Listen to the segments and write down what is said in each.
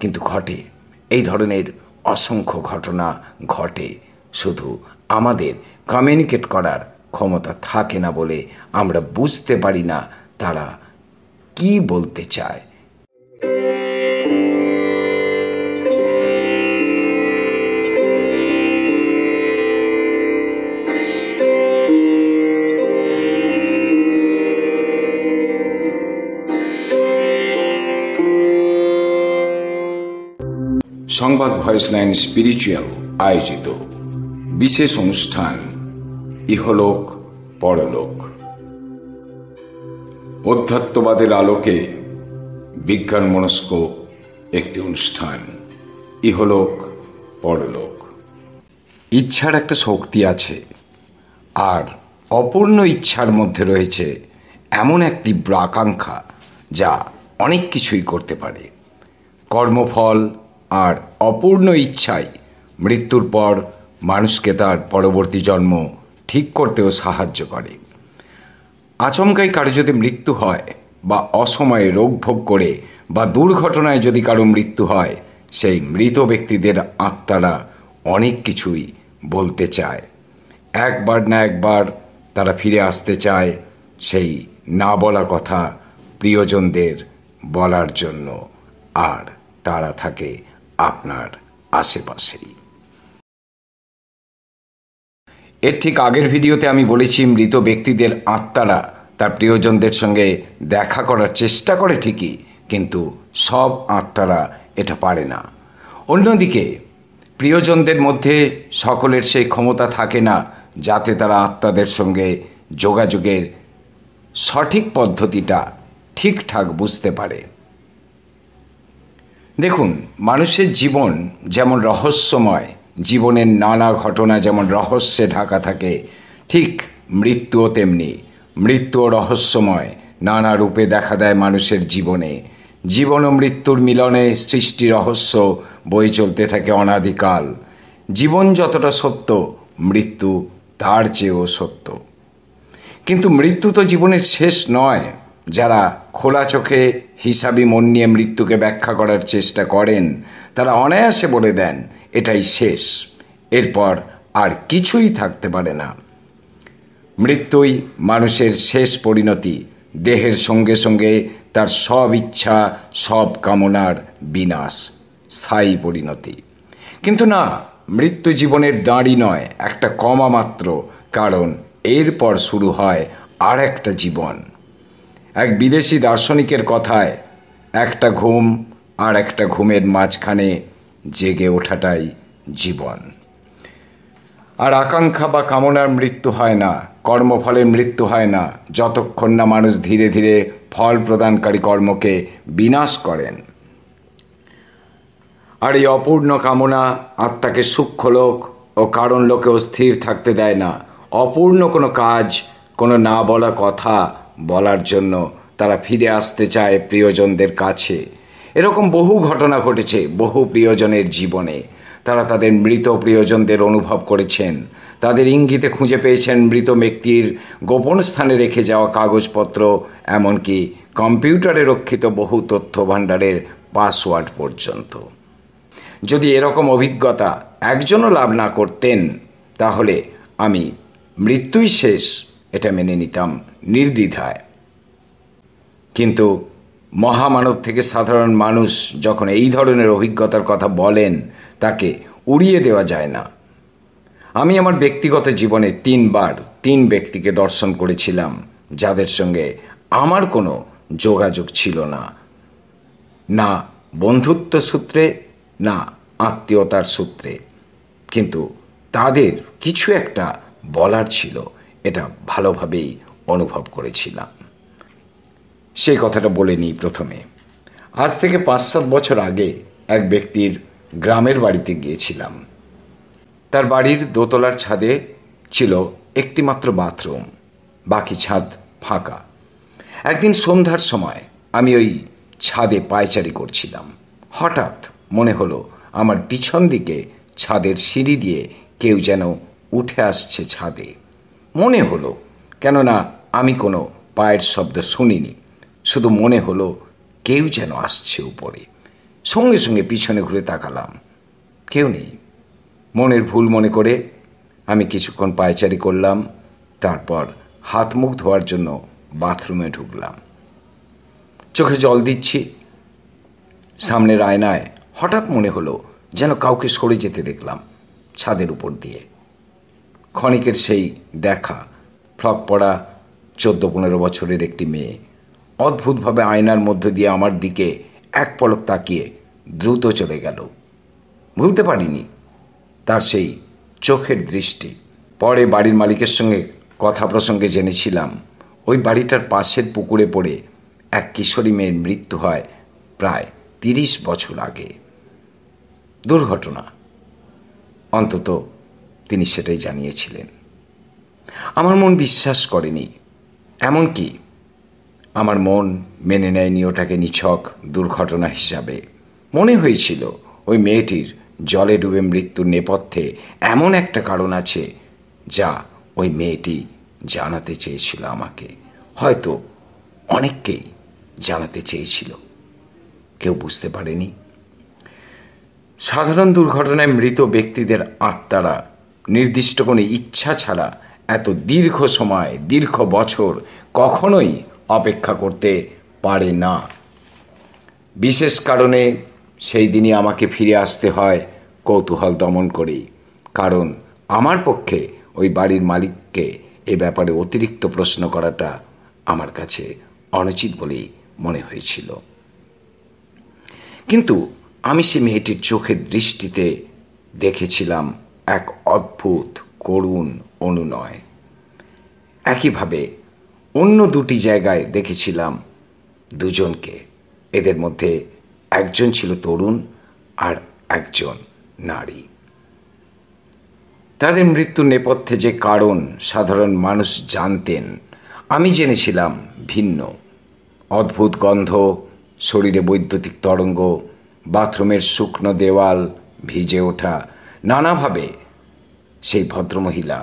কিন্তু ঘটে এই ধরনের অসংখ্য ঘটনা ঘটে শুধু আমাদের কমিউনিকেট করার ক্ষমতা থাকে না বলে আমরা বুঝতে পারি না তারা কি বলতে চায় সংবাদ ভয়েস লাইন স্পিরিচুয়াল আয়োজিত বিশেষ অনুষ্ঠান ইহলোক পরলোক অধ্যাত্মবাদের আলোকে বিজ্ঞান মনস্ক একটি অনুষ্ঠান ইহলোক পরলোক ইচ্ছার একটা শক্তি আছে আর অপূর্ণ ইচ্ছার মধ্যে রয়েছে এমন এক তীব্র আকাঙ্ক্ষা যা অনেক কিছুই করতে পারে কর্মফল আর অপূর্ণ ইচ্ছায় মৃত্যুর পর মানুষকে তার পরবর্তী জন্ম ঠিক করতেও সাহায্য করে আচমকাই কারো যদি মৃত্যু হয় বা অসময়ে রোগ ভোগ করে বা দুর্ঘটনায় যদি কারো মৃত্যু হয় সেই মৃত ব্যক্তিদের আত্মারা অনেক কিছুই বলতে চায় একবার না একবার তারা ফিরে আসতে চায় সেই না বলা কথা প্রিয়জনদের বলার জন্য আর তারা থাকে আপনার আশেপাশেই এর ঠিক আগের ভিডিওতে আমি বলেছি মৃত ব্যক্তিদের আত্মারা তার প্রিয়জনদের সঙ্গে দেখা করার চেষ্টা করে ঠিকই কিন্তু সব আত্মারা এটা পারে না অন্যদিকে প্রিয়জনদের মধ্যে সকলের সেই ক্ষমতা থাকে না যাতে তারা আত্মাদের সঙ্গে যোগাযোগের সঠিক পদ্ধতিটা ঠিকঠাক বুঝতে পারে দেখুন মানুষের জীবন যেমন রহস্যময় জীবনের নানা ঘটনা যেমন রহস্যে ঢাকা থাকে ঠিক মৃত্যুও তেমনি মৃত্যুও রহস্যময় নানা রূপে দেখা দেয় মানুষের জীবনে জীবন ও মৃত্যুর মিলনে সৃষ্টি রহস্য বই চলতে থাকে অনাদিকাল জীবন যতটা সত্য মৃত্যু তার চেয়েও সত্য কিন্তু মৃত্যু তো জীবনের শেষ নয় যারা খোলা চোখে হিসাবি মন নিয়ে মৃত্যুকে ব্যাখ্যা করার চেষ্টা করেন তারা অনায়াসে বলে দেন এটাই শেষ এরপর আর কিছুই থাকতে পারে না মৃত্যুই মানুষের শেষ পরিণতি দেহের সঙ্গে সঙ্গে তার সব ইচ্ছা সব কামনার বিনাশ স্থায়ী পরিণতি কিন্তু না মৃত্যু জীবনের দাঁড়ি নয় একটা কমা মাত্র কারণ এরপর শুরু হয় আর একটা জীবন এক বিদেশি দার্শনিকের কথায় একটা ঘুম আর একটা ঘুমের মাঝখানে জেগে ওঠাটাই জীবন আর আকাঙ্ক্ষা বা কামনার মৃত্যু হয় না কর্মফলের মৃত্যু হয় না যতক্ষণ না মানুষ ধীরে ধীরে ফল প্রদানকারী কর্মকে বিনাশ করেন আর এই অপূর্ণ কামনা আত্মাকে সূক্ষ্ম লোক ও কারণ লোকেও স্থির থাকতে দেয় না অপূর্ণ কোনো কাজ কোনো না বলা কথা বলার জন্য তারা ফিরে আসতে চায় প্রিয়জনদের কাছে এরকম বহু ঘটনা ঘটেছে বহু প্রিয়জনের জীবনে তারা তাদের মৃত প্রিয়জনদের অনুভব করেছেন তাদের ইঙ্গিতে খুঁজে পেয়েছেন মৃত ব্যক্তির গোপন স্থানে রেখে যাওয়া কাগজপত্র এমনকি কম্পিউটারে রক্ষিত বহু তথ্য ভাণ্ডারের পাসওয়ার্ড পর্যন্ত যদি এরকম অভিজ্ঞতা একজনও লাভ না করতেন তাহলে আমি মৃত্যুই শেষ এটা মেনে নিতাম নির্দ্বিধায় কিন্তু মহামানব থেকে সাধারণ মানুষ যখন এই ধরনের অভিজ্ঞতার কথা বলেন তাকে উড়িয়ে দেওয়া যায় না আমি আমার ব্যক্তিগত জীবনে তিনবার তিন ব্যক্তিকে দর্শন করেছিলাম যাদের সঙ্গে আমার কোনো যোগাযোগ ছিল না না বন্ধুত্ব সূত্রে না আত্মীয়তার সূত্রে কিন্তু তাদের কিছু একটা বলার ছিল এটা ভালোভাবেই অনুভব করেছিলাম সেই কথাটা বলে নিই প্রথমে আজ থেকে পাঁচ সাত বছর আগে এক ব্যক্তির গ্রামের বাড়িতে গিয়েছিলাম তার বাড়ির দোতলার ছাদে ছিল একটিমাত্র বাথরুম বাকি ছাদ ফাঁকা একদিন সন্ধ্যার সময় আমি ওই ছাদে পায়চারি করছিলাম হঠাৎ মনে হলো আমার পিছন দিকে ছাদের সিঁড়ি দিয়ে কেউ যেন উঠে আসছে ছাদে মনে হলো কেননা আমি কোনো পায়ের শব্দ শুনিনি শুধু মনে হলো কেউ যেন আসছে উপরে সঙ্গে সঙ্গে পিছনে ঘুরে তাকালাম কেউ নেই মনের ভুল মনে করে আমি কিছুক্ষণ পায়চারি করলাম তারপর হাত মুখ ধোয়ার জন্য বাথরুমে ঢুকলাম চোখে জল দিচ্ছি সামনের আয়নায় হঠাৎ মনে হলো যেন কাউকে সরে যেতে দেখলাম ছাদের উপর দিয়ে ক্ষণিকের সেই দেখা ফ্রক পড়া চোদ্দ পনেরো বছরের একটি মেয়ে অদ্ভুতভাবে আয়নার মধ্য দিয়ে আমার দিকে এক পলক তাকিয়ে দ্রুত চলে গেল ভুলতে পারিনি তার সেই চোখের দৃষ্টি পরে বাড়ির মালিকের সঙ্গে কথা প্রসঙ্গে জেনেছিলাম ওই বাড়িটার পাশের পুকুরে পড়ে এক কিশোরী মেয়ের মৃত্যু হয় প্রায় তিরিশ বছর আগে দুর্ঘটনা অন্তত তিনি সেটাই জানিয়েছিলেন আমার মন বিশ্বাস করেনি এমনকি আমার মন মেনে নেয়নি ওটাকে নিছক দুর্ঘটনা হিসাবে মনে হয়েছিল ওই মেয়েটির জলে ডুবে মৃত্যুর নেপথ্যে এমন একটা কারণ আছে যা ওই মেয়েটি জানাতে চেয়েছিল আমাকে হয়তো অনেককেই জানাতে চেয়েছিল কেউ বুঝতে পারেনি সাধারণ দুর্ঘটনায় মৃত ব্যক্তিদের আত্মারা নির্দিষ্ট কোনো ইচ্ছা ছাড়া এত দীর্ঘ সময় দীর্ঘ বছর কখনোই অপেক্ষা করতে পারে না বিশেষ কারণে সেই দিনই আমাকে ফিরে আসতে হয় কৌতূহল দমন করেই কারণ আমার পক্ষে ওই বাড়ির মালিককে এ ব্যাপারে অতিরিক্ত প্রশ্ন করাটা আমার কাছে অনুচিত বলেই মনে হয়েছিল কিন্তু আমি সে মেয়েটির চোখের দৃষ্টিতে দেখেছিলাম এক অদ্ভুত করুণ অনুনয় একইভাবে অন্য দুটি জায়গায় দেখেছিলাম দুজনকে এদের মধ্যে একজন ছিল তরুণ আর একজন নারী তাদের মৃত্যু নেপথ্যে যে কারণ সাধারণ মানুষ জানতেন আমি জেনেছিলাম ভিন্ন অদ্ভুত গন্ধ শরীরে বৈদ্যুতিক তরঙ্গ বাথরুমের শুকনো দেওয়াল ভিজে ওঠা নানাভাবে সেই ভদ্রমহিলা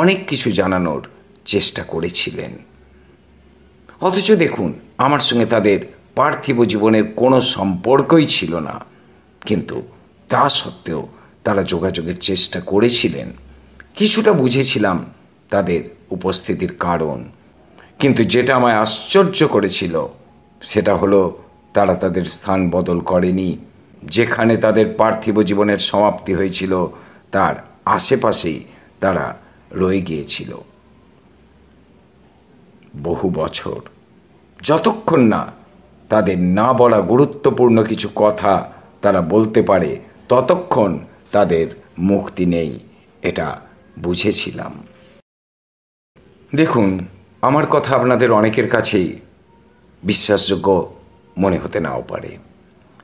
অনেক কিছু জানানোর চেষ্টা করেছিলেন অথচ দেখুন আমার সঙ্গে তাদের পার্থিব জীবনের কোনো সম্পর্কই ছিল না কিন্তু তা সত্ত্বেও তারা যোগাযোগের চেষ্টা করেছিলেন কিছুটা বুঝেছিলাম তাদের উপস্থিতির কারণ কিন্তু যেটা আমায় আশ্চর্য করেছিল সেটা হলো তারা তাদের স্থান বদল করেনি যেখানে তাদের পার্থিব জীবনের সমাপ্তি হয়েছিল তার আশেপাশেই তারা রয়ে গিয়েছিল বহু বছর যতক্ষণ না তাদের না বলা গুরুত্বপূর্ণ কিছু কথা তারা বলতে পারে ততক্ষণ তাদের মুক্তি নেই এটা বুঝেছিলাম দেখুন আমার কথা আপনাদের অনেকের কাছেই বিশ্বাসযোগ্য মনে হতে নাও পারে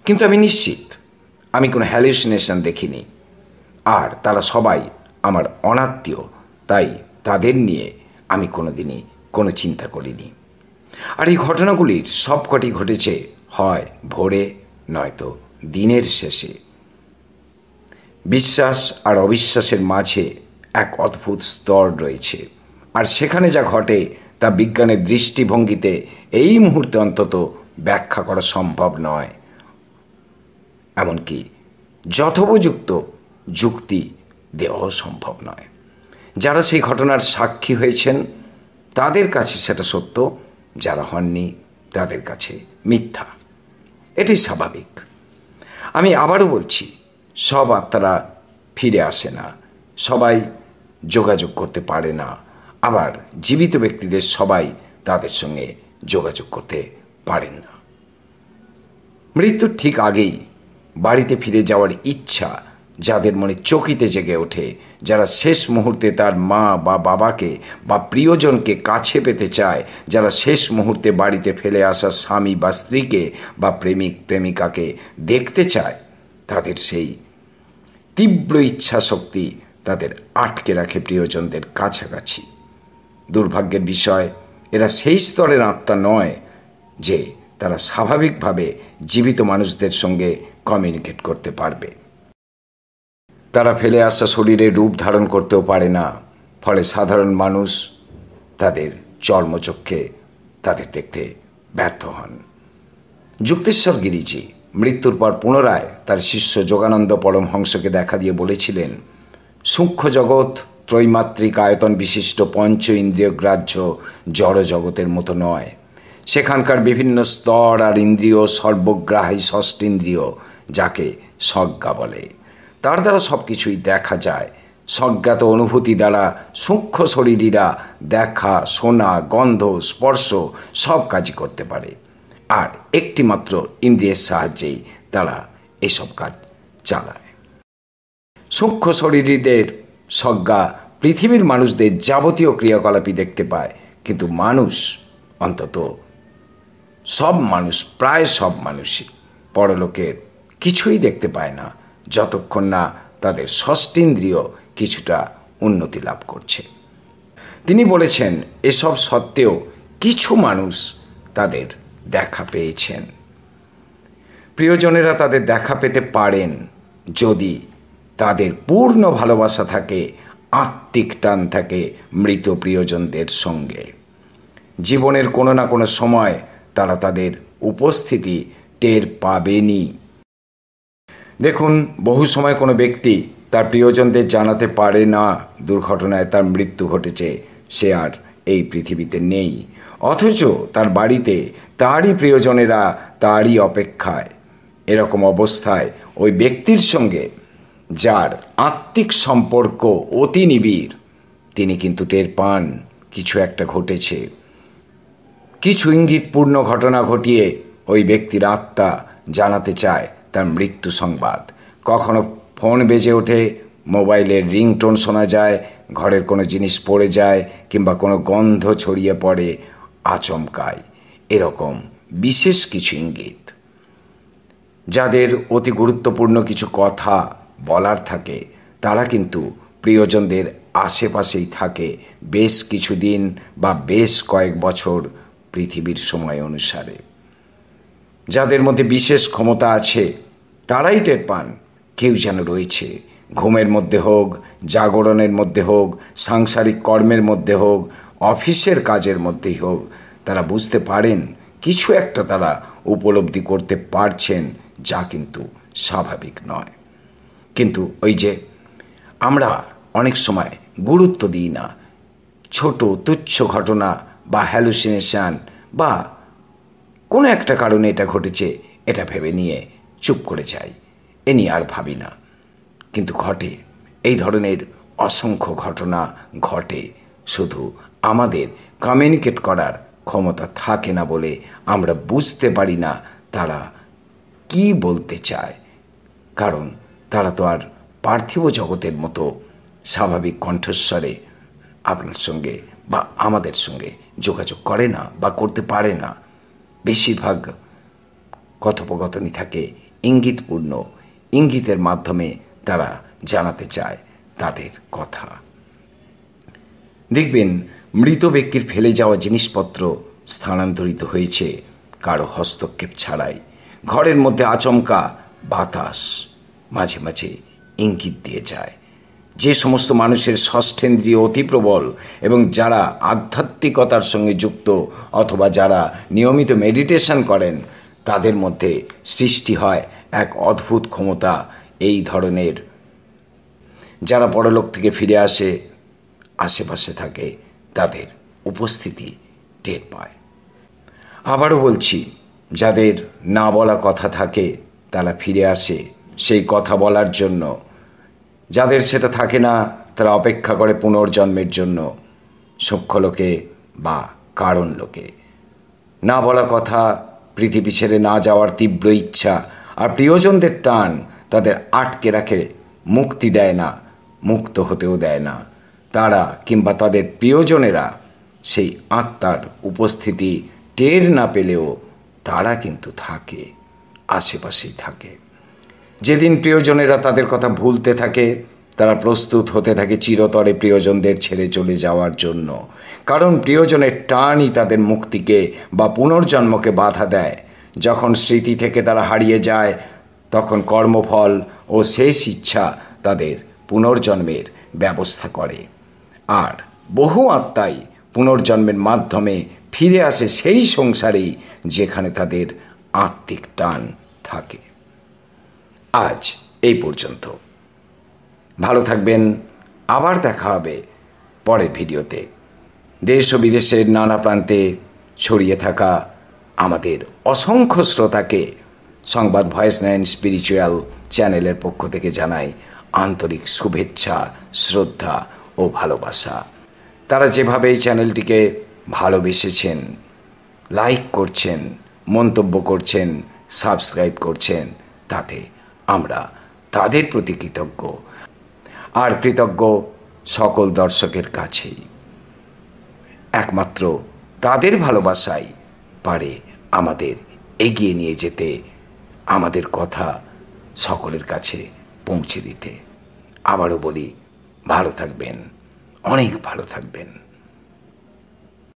কিন্তু আমি নিশ্চিত আমি কোনো হ্যালুসিনেশন দেখিনি আর তারা সবাই আমার অনাত্মীয় তাই তাদের নিয়ে আমি কোনো দিনই কোনো চিন্তা করিনি আর এই ঘটনাগুলির সবকটি ঘটেছে হয় ভোরে নয়তো দিনের শেষে বিশ্বাস আর অবিশ্বাসের মাঝে এক অদ্ভুত স্তর রয়েছে আর সেখানে যা ঘটে তা বিজ্ঞানের দৃষ্টিভঙ্গিতে এই মুহূর্তে অন্তত ব্যাখ্যা করা সম্ভব নয় এমনকি যথোপযুক্ত যুক্তি দেওয়াও সম্ভব নয় যারা সেই ঘটনার সাক্ষী হয়েছেন তাদের কাছে সেটা সত্য যারা হননি তাদের কাছে মিথ্যা এটি স্বাভাবিক আমি আবারও বলছি সব আত্মারা ফিরে আসে না সবাই যোগাযোগ করতে পারে না আবার জীবিত ব্যক্তিদের সবাই তাদের সঙ্গে যোগাযোগ করতে পারেন না মৃত্যুর ঠিক আগেই বাড়িতে ফিরে যাওয়ার ইচ্ছা যাদের মনে চকিতে জেগে ওঠে যারা শেষ মুহূর্তে তার মা বা বাবাকে বা প্রিয়জনকে কাছে পেতে চায় যারা শেষ মুহূর্তে বাড়িতে ফেলে আসা স্বামী বা স্ত্রীকে বা প্রেমিক প্রেমিকাকে দেখতে চায় তাদের সেই তীব্র ইচ্ছা শক্তি তাদের আটকে রাখে প্রিয়জনদের কাছাকাছি দুর্ভাগ্যের বিষয় এরা সেই স্তরের আত্মা নয় যে তারা স্বাভাবিকভাবে জীবিত মানুষদের সঙ্গে কমিউনিকেট করতে পারবে তারা ফেলে আসা শরীরে রূপ ধারণ করতেও পারে না ফলে সাধারণ মানুষ তাদের চর্মচক্ষে তাদের দেখতে ব্যর্থ হন যুক্তেশ্বর গিরিজি মৃত্যুর পর পুনরায় তার শিষ্য যোগানন্দ পরমহংসকে দেখা দিয়ে বলেছিলেন সূক্ষ্ম জগৎ ত্রৈমাত্রিক আয়তন বিশিষ্ট পঞ্চ ইন্দ্রিয় গ্রাহ্য জড় জগতের মতো নয় সেখানকার বিভিন্ন স্তর আর ইন্দ্রিয় সর্বগ্রাহী ষষ্ঠ ইন্দ্রিয় যাকে সজ্ঞা বলে তার দ্বারা সব কিছুই দেখা যায় সজ্ঞাত অনুভূতি দ্বারা সূক্ষ্ম শরীরীরা দেখা শোনা গন্ধ স্পর্শ সব কাজই করতে পারে আর একটিমাত্র ইন্দ্রিয়ের সাহায্যেই তারা এসব কাজ চালায় সূক্ষ্ম শরীরীদের সজ্ঞা পৃথিবীর মানুষদের যাবতীয় ক্রিয়াকলাপই দেখতে পায় কিন্তু মানুষ অন্তত সব মানুষ প্রায় সব মানুষই পরলোকের কিছুই দেখতে পায় না যতক্ষণ না তাদের ষষ্ঠেন্দ্রিয় কিছুটা উন্নতি লাভ করছে তিনি বলেছেন এসব সত্ত্বেও কিছু মানুষ তাদের দেখা পেয়েছেন প্রিয়জনেরা তাদের দেখা পেতে পারেন যদি তাদের পূর্ণ ভালোবাসা থাকে আত্মিক টান থাকে মৃত প্রিয়জনদের সঙ্গে জীবনের কোনো না কোনো সময় তারা তাদের উপস্থিতি টের পাবেনই দেখুন বহু সময় কোনো ব্যক্তি তার প্রিয়জনদের জানাতে পারে না দুর্ঘটনায় তার মৃত্যু ঘটেছে সে আর এই পৃথিবীতে নেই অথচ তার বাড়িতে তারই প্রিয়জনেরা তারই অপেক্ষায় এরকম অবস্থায় ওই ব্যক্তির সঙ্গে যার আত্মিক সম্পর্ক অতি নিবিড় তিনি কিন্তু টের পান কিছু একটা ঘটেছে কিছু ইঙ্গিতপূর্ণ ঘটনা ঘটিয়ে ওই ব্যক্তির আত্মা জানাতে চায় তার মৃত্যু সংবাদ কখনো ফোন বেজে ওঠে মোবাইলের রিংটোন শোনা যায় ঘরের কোনো জিনিস পড়ে যায় কিংবা কোনো গন্ধ ছড়িয়ে পড়ে আচমকায় এরকম বিশেষ কিছু ইঙ্গিত যাদের অতি গুরুত্বপূর্ণ কিছু কথা বলার থাকে তারা কিন্তু প্রিয়জনদের আশেপাশেই থাকে বেশ কিছুদিন বা বেশ কয়েক বছর পৃথিবীর সময় অনুসারে যাদের মধ্যে বিশেষ ক্ষমতা আছে তারাই টের পান কেউ যেন রয়েছে ঘুমের মধ্যে হোক জাগরণের মধ্যে হোক সাংসারিক কর্মের মধ্যে হোক অফিসের কাজের মধ্যেই হোক তারা বুঝতে পারেন কিছু একটা তারা উপলব্ধি করতে পারছেন যা কিন্তু স্বাভাবিক নয় কিন্তু ওই যে আমরা অনেক সময় গুরুত্ব দিই না ছোট তুচ্ছ ঘটনা বা হ্যালুসিনেশান বা কোনো একটা কারণে এটা ঘটেছে এটা ভেবে নিয়ে চুপ করে যাই এ নিয়ে আর ভাবি না কিন্তু ঘটে এই ধরনের অসংখ্য ঘটনা ঘটে শুধু আমাদের কমিউনিকেট করার ক্ষমতা থাকে না বলে আমরা বুঝতে পারি না তারা কি বলতে চায় কারণ তারা তো আর পার্থিব জগতের মতো স্বাভাবিক কণ্ঠস্বরে আপনার সঙ্গে বা আমাদের সঙ্গে যোগাযোগ করে না বা করতে পারে না বেশিরভাগ কথোপকথনই থাকে ইঙ্গিতপূর্ণ ইঙ্গিতের মাধ্যমে তারা জানাতে চায় তাদের কথা দেখবেন মৃত ব্যক্তির ফেলে যাওয়া জিনিসপত্র স্থানান্তরিত হয়েছে কারো হস্তক্ষেপ ছাড়াই ঘরের মধ্যে আচমকা বাতাস মাঝে মাঝে ইঙ্গিত দিয়ে যায় যে সমস্ত মানুষের ষষ্ঠেন্দ্রিয় অতি প্রবল এবং যারা আধ্যাত্মিকতার সঙ্গে যুক্ত অথবা যারা নিয়মিত মেডিটেশন করেন তাদের মধ্যে সৃষ্টি হয় এক অদ্ভুত ক্ষমতা এই ধরনের যারা পরলোক থেকে ফিরে আসে আশেপাশে থাকে তাদের উপস্থিতি টের পায় আবারও বলছি যাদের না বলা কথা থাকে তারা ফিরে আসে সেই কথা বলার জন্য যাদের সেটা থাকে না তারা অপেক্ষা করে পুনর্জন্মের জন্য সূক্ষ্ম লোকে বা কারণ লোকে না বলা কথা পৃথিবী ছেড়ে না যাওয়ার তীব্র ইচ্ছা আর প্রিয়জনদের টান তাদের আটকে রাখে মুক্তি দেয় না মুক্ত হতেও দেয় না তারা কিংবা তাদের প্রিয়জনেরা সেই আত্মার উপস্থিতি টের না পেলেও তারা কিন্তু থাকে আশেপাশেই থাকে যেদিন প্রিয়জনেরা তাদের কথা ভুলতে থাকে তারা প্রস্তুত হতে থাকে চিরতরে প্রিয়জনদের ছেড়ে চলে যাওয়ার জন্য কারণ প্রিয়জনের টানই তাদের মুক্তিকে বা পুনর্জন্মকে বাধা দেয় যখন স্মৃতি থেকে তারা হারিয়ে যায় তখন কর্মফল ও শেষ ইচ্ছা তাদের পুনর্জন্মের ব্যবস্থা করে আর বহু আত্মাই পুনর্জন্মের মাধ্যমে ফিরে আসে সেই সংসারেই যেখানে তাদের আত্মিক টান থাকে আজ এই পর্যন্ত ভালো থাকবেন আবার দেখা হবে পরের ভিডিওতে দেশ ও বিদেশের নানা প্রান্তে ছড়িয়ে থাকা আমাদের অসংখ্য শ্রোতাকে সংবাদ ভয়েস নাইন স্পিরিচুয়াল চ্যানেলের পক্ষ থেকে জানাই আন্তরিক শুভেচ্ছা শ্রদ্ধা ও ভালোবাসা তারা যেভাবে এই চ্যানেলটিকে ভালোবেসেছেন লাইক করছেন মন্তব্য করছেন সাবস্ক্রাইব করছেন তাতে আমরা তাদের প্রতি কৃতজ্ঞ আর কৃতজ্ঞ সকল দর্শকের কাছেই একমাত্র তাদের ভালোবাসাই পারে আমাদের এগিয়ে নিয়ে যেতে আমাদের কথা সকলের কাছে পৌঁছে দিতে আবারও বলি ভালো থাকবেন অনেক ভালো থাকবেন